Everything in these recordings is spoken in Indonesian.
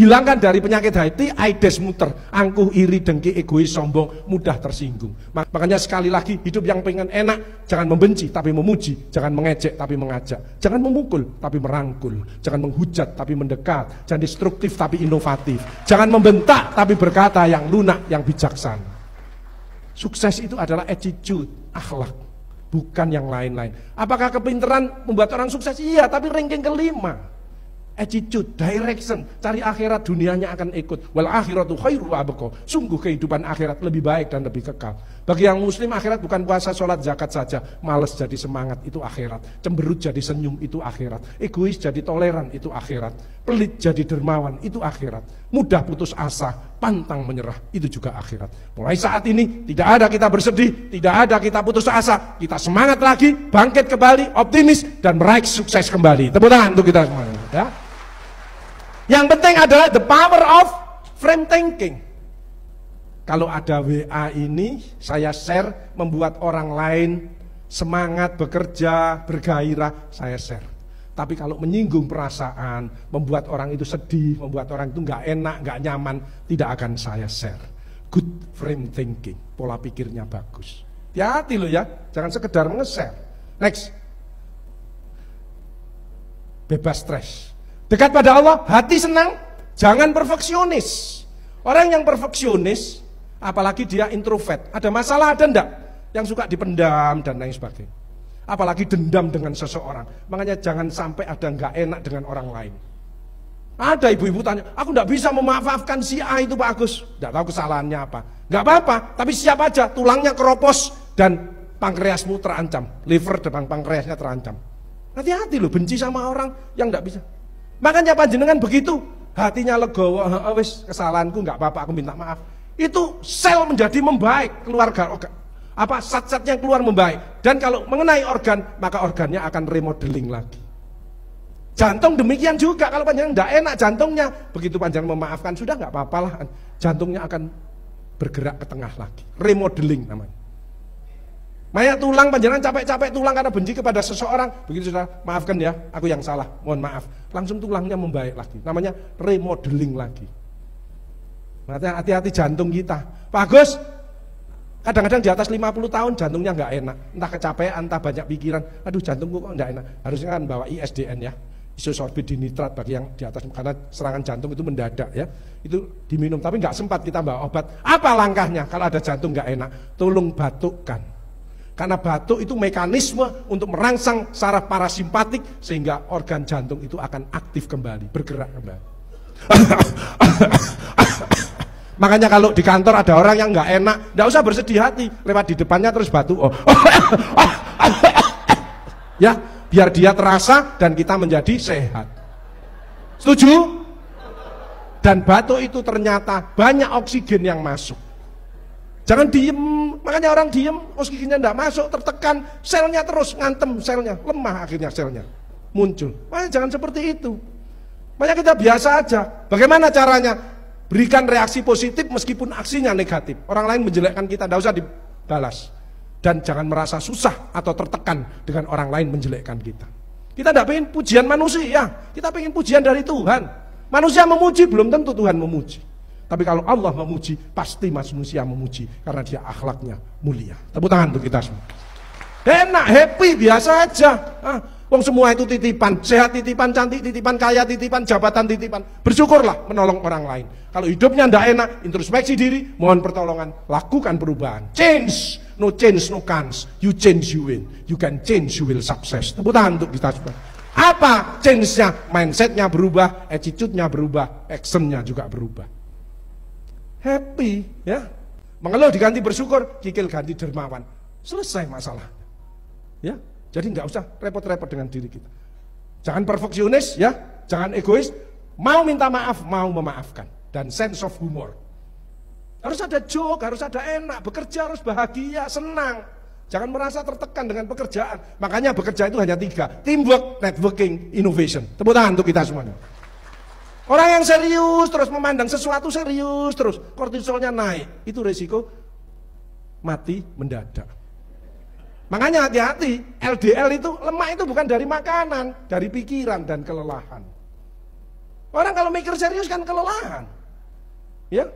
Hilangkan dari penyakit hati, aides muter, angkuh, iri, dengki, egois, sombong, mudah tersinggung. Makanya sekali lagi, hidup yang pengen enak, jangan membenci tapi memuji, jangan mengejek tapi mengajak, jangan memukul tapi merangkul, jangan menghujat tapi mendekat, jangan destruktif tapi inovatif, jangan membentak tapi berkata yang lunak, yang bijaksana. Sukses itu adalah attitude, akhlak, bukan yang lain-lain. Apakah kepinteran membuat orang sukses? Iya, tapi ranking kelima attitude, direction, cari akhirat dunianya akan ikut. Wal akhiratu khairu abeko. Sungguh kehidupan akhirat lebih baik dan lebih kekal. Bagi yang muslim akhirat bukan puasa, sholat, zakat saja. Males jadi semangat itu akhirat. Cemberut jadi senyum itu akhirat. Egois jadi toleran itu akhirat. Pelit jadi dermawan itu akhirat. Mudah putus asa, pantang menyerah itu juga akhirat. Mulai saat ini tidak ada kita bersedih, tidak ada kita putus asa. Kita semangat lagi, bangkit kembali, optimis dan meraih sukses kembali. Tepuk tangan untuk kita semua. Yeah. Yang penting adalah the power of frame thinking. Kalau ada WA ini, saya share membuat orang lain semangat bekerja, bergairah, saya share. Tapi kalau menyinggung perasaan, membuat orang itu sedih, membuat orang itu nggak enak, nggak nyaman, tidak akan saya share. Good frame thinking, pola pikirnya bagus. Hati-hati loh ya, jangan sekedar nge-share. Next. Bebas stres. Dekat pada Allah, hati senang. Jangan perfeksionis. Orang yang perfeksionis, apalagi dia introvert. Ada masalah ada enggak? Yang suka dipendam dan lain sebagainya. Apalagi dendam dengan seseorang. Makanya jangan sampai ada enggak enak dengan orang lain. Ada ibu-ibu tanya, aku enggak bisa memaafkan si A itu Pak Agus. Nggak tahu kesalahannya apa. Enggak apa-apa, tapi siapa aja. Tulangnya keropos dan pankreasmu terancam. Liver depan pankreasnya terancam. Hati-hati loh, benci sama orang yang enggak bisa. Makanya panjenengan begitu, hatinya legowo, wis kesalahanku nggak apa-apa, aku minta maaf. Itu sel menjadi membaik, keluarga organ, apa sat-sat yang keluar membaik. Dan kalau mengenai organ, maka organnya akan remodeling lagi. Jantung demikian juga, kalau panjang tidak enak jantungnya, begitu panjang memaafkan, sudah nggak apa-apalah, jantungnya akan bergerak ke tengah lagi, remodeling namanya. Mayat tulang panjenengan capek-capek tulang karena benci kepada seseorang. Begitu sudah, maafkan ya, aku yang salah. Mohon maaf. Langsung tulangnya membaik lagi. Namanya remodeling lagi. Berarti hati-hati jantung kita. Bagus. kadang-kadang di atas 50 tahun jantungnya nggak enak. Entah kecapean, entah banyak pikiran. Aduh jantungku kok nggak enak. Harusnya kan bawa ISDN ya. Isosorbid dinitrat bagi yang di atas karena serangan jantung itu mendadak ya itu diminum tapi nggak sempat kita bawa obat apa langkahnya kalau ada jantung nggak enak tolong batukkan karena batuk itu mekanisme untuk merangsang saraf parasimpatik sehingga organ jantung itu akan aktif kembali, bergerak kembali. Makanya kalau di kantor ada orang yang nggak enak, nggak usah bersedih hati, lewat di depannya terus batu. Oh. ya, biar dia terasa dan kita menjadi sehat. Setuju? Dan batu itu ternyata banyak oksigen yang masuk. Jangan diem Makanya orang diem, oh, giginya tidak masuk, tertekan, selnya terus ngantem selnya, lemah akhirnya selnya muncul. Makanya jangan seperti itu. Makanya kita biasa aja. Bagaimana caranya? Berikan reaksi positif meskipun aksinya negatif. Orang lain menjelekkan kita, tidak usah dibalas. Dan jangan merasa susah atau tertekan dengan orang lain menjelekkan kita. Kita tidak ingin pujian manusia, kita pengen pujian dari Tuhan. Manusia memuji belum tentu Tuhan memuji. Tapi kalau Allah memuji, pasti manusia memuji karena dia akhlaknya mulia. Tepuk tangan untuk kita semua. Enak, happy, biasa aja. Ah, wong semua itu titipan, sehat titipan, cantik titipan, kaya titipan, jabatan titipan. Bersyukurlah menolong orang lain. Kalau hidupnya ndak enak, introspeksi diri, mohon pertolongan, lakukan perubahan. Change, no change, no cans. You change, you win. You can change, you will success. Tepuk tangan untuk kita semua. Apa change-nya? Mindset-nya berubah, attitude-nya berubah, action-nya juga berubah happy ya mengeluh diganti bersyukur kikil ganti dermawan selesai masalah ya jadi nggak usah repot-repot dengan diri kita jangan perfeksionis ya jangan egois mau minta maaf mau memaafkan dan sense of humor harus ada joke harus ada enak bekerja harus bahagia senang jangan merasa tertekan dengan pekerjaan makanya bekerja itu hanya tiga teamwork networking innovation tepuk tangan untuk kita semuanya Orang yang serius terus memandang sesuatu serius terus kortisolnya naik, itu resiko mati mendadak. Makanya hati-hati, LDL itu lemak itu bukan dari makanan, dari pikiran dan kelelahan. Orang kalau mikir serius kan kelelahan. Ya.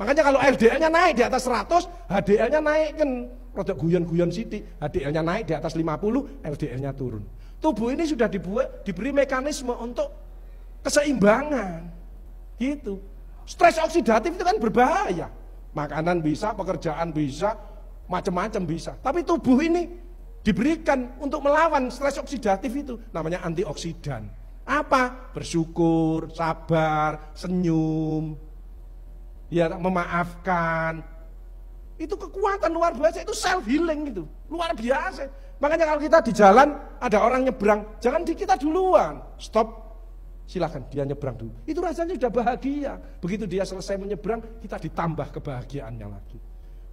Makanya kalau LDL-nya naik di atas 100, HDL-nya naik kan produk guyon-guyon siti, HDL-nya naik di atas 50, LDL-nya turun. Tubuh ini sudah dibuat, diberi mekanisme untuk keseimbangan. Gitu. Stres oksidatif itu kan berbahaya. Makanan bisa, pekerjaan bisa, macam-macam bisa. Tapi tubuh ini diberikan untuk melawan stres oksidatif itu. Namanya antioksidan. Apa? Bersyukur, sabar, senyum, ya memaafkan. Itu kekuatan luar biasa, itu self healing itu. Luar biasa. Makanya kalau kita di jalan ada orang nyebrang, jangan di kita duluan. Stop silahkan dia nyebrang dulu. Itu rasanya sudah bahagia. Begitu dia selesai menyebrang kita ditambah kebahagiaannya lagi.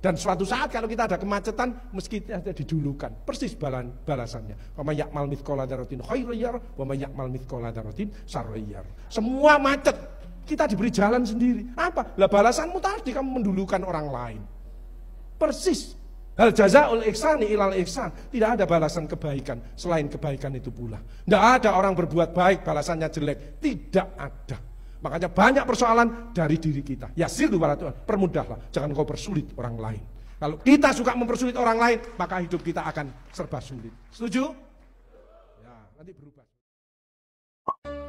Dan suatu saat kalau kita ada kemacetan, meski ada didulukan, persis balasannya. Wama yakmal mitkola darotin khairiyar, wama yakmal mitkola darotin sarriyar. Semua macet, kita diberi jalan sendiri. Apa? Lah balasanmu tadi kamu mendulukan orang lain. Persis Hal jazaul ihsani ilal ihsan. Tidak ada balasan kebaikan selain kebaikan itu pula. Tidak ada orang berbuat baik balasannya jelek. Tidak ada. Makanya banyak persoalan dari diri kita. Ya sirdu para Tuhan, permudahlah. Jangan kau bersulit orang lain. Kalau kita suka mempersulit orang lain, maka hidup kita akan serba sulit. Setuju? Ya, nanti berubah.